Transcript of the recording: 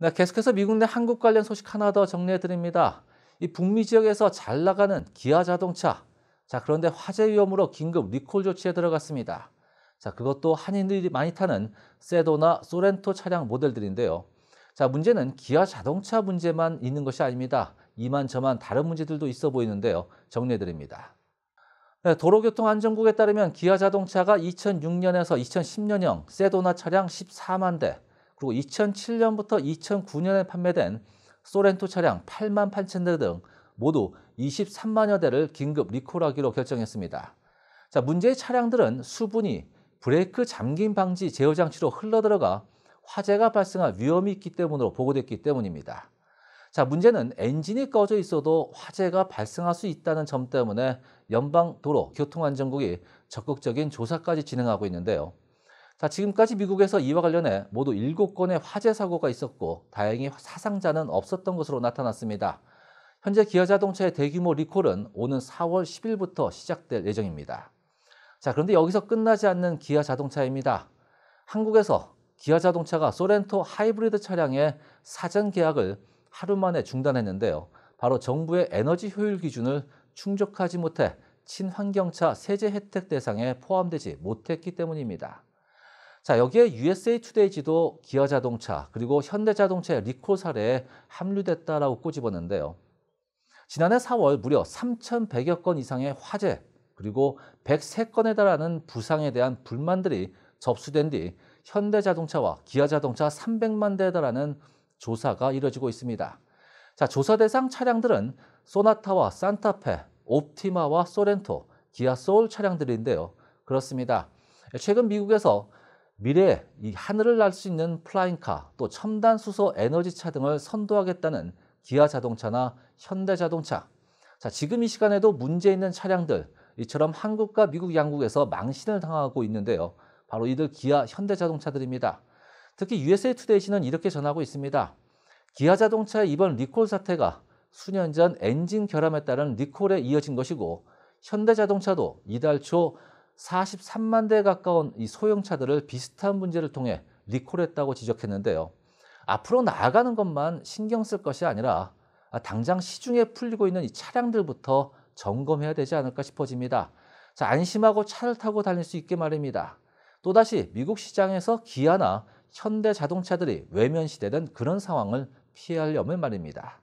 네, 계속해서 미국 내 한국 관련 소식 하나 더 정리해 드립니다. 이 북미 지역에서 잘 나가는 기아 자동차. 자, 그런데 화재 위험으로 긴급 리콜 조치에 들어갔습니다. 자, 그것도 한인들이 많이 타는 세도나 소렌토 차량 모델들인데요. 자, 문제는 기아 자동차 문제만 있는 것이 아닙니다. 이만저만 다른 문제들도 있어 보이는데요. 정리해 드립니다. 네, 도로교통안전국에 따르면 기아 자동차가 2006년에서 2010년형 세도나 차량 14만 대, 그리고 2007년부터 2009년에 판매된 소렌토 차량 8만 8천 대 등 모두 23만여 대를 긴급 리콜하기로 결정했습니다. 자, 문제의 차량들은 수분이 브레이크 잠김 방지 제어 장치로 흘러들어가 화재가 발생할 위험이 있기 때문으로 보고됐기 때문입니다. 자, 문제는 엔진이 꺼져 있어도 화재가 발생할 수 있다는 점 때문에 연방도로교통안전국이 적극적인 조사까지 진행하고 있는데요. 자, 지금까지 미국에서 이와 관련해 모두 7건의 화재 사고가 있었고 다행히 사상자는 없었던 것으로 나타났습니다. 현재 기아 자동차의 대규모 리콜은 오는 4월 10일부터 시작될 예정입니다. 자, 그런데 여기서 끝나지 않는 기아 자동차입니다. 한국에서 기아 자동차가 소렌토 하이브리드 차량의 사전 계약을 하루 만에 중단했는데요. 바로 정부의 에너지 효율 기준을 충족하지 못해 친환경차 세제 혜택 대상에 포함되지 못했기 때문입니다. 자, 여기에 USA Today 지도 기아 자동차 그리고 현대 자동차의 리콜 사례에 합류됐다라고 꼬집었는데요. 지난해 4월 무려 3,100여 건 이상의 화재 그리고 103건에 달하는 부상에 대한 불만들이 접수된 뒤 현대자동차와 기아자동차 300만 대에 달하는 조사가 이뤄지고 있습니다. 자, 조사 대상 차량들은 소나타와 산타페, 옵티마와 소렌토, 기아 소울 차량들인데요. 그렇습니다. 최근 미국에서 미래에 이 하늘을 날 수 있는 플라잉카 또 첨단 수소 에너지차 등을 선도하겠다는 기아 자동차나 현대 자동차. 자, 지금 이 시간에도 문제 있는 차량들 이처럼 한국과 미국 양국에서 망신을 당하고 있는데요. 바로 이들 기아 현대 자동차들입니다. 특히 USA t o d a y 는 이렇게 전하고 있습니다. 기아 자동차의 이번 리콜 사태가 수년 전 엔진 결함에 따른 리콜에 이어진 것이고 현대 자동차도 이달 초 43만 대 가까운 이 소형차들을 비슷한 문제를 통해 리콜했다고 지적했는데요. 앞으로 나아가는 것만 신경 쓸 것이 아니라 당장 시중에 풀리고 있는 이 차량들부터 점검해야 되지 않을까 싶어집니다. 자, 안심하고 차를 타고 다닐 수 있게 말입니다. 또다시 미국 시장에서 기아나 현대 자동차들이 외면시되는 그런 상황을 피하려면 말입니다.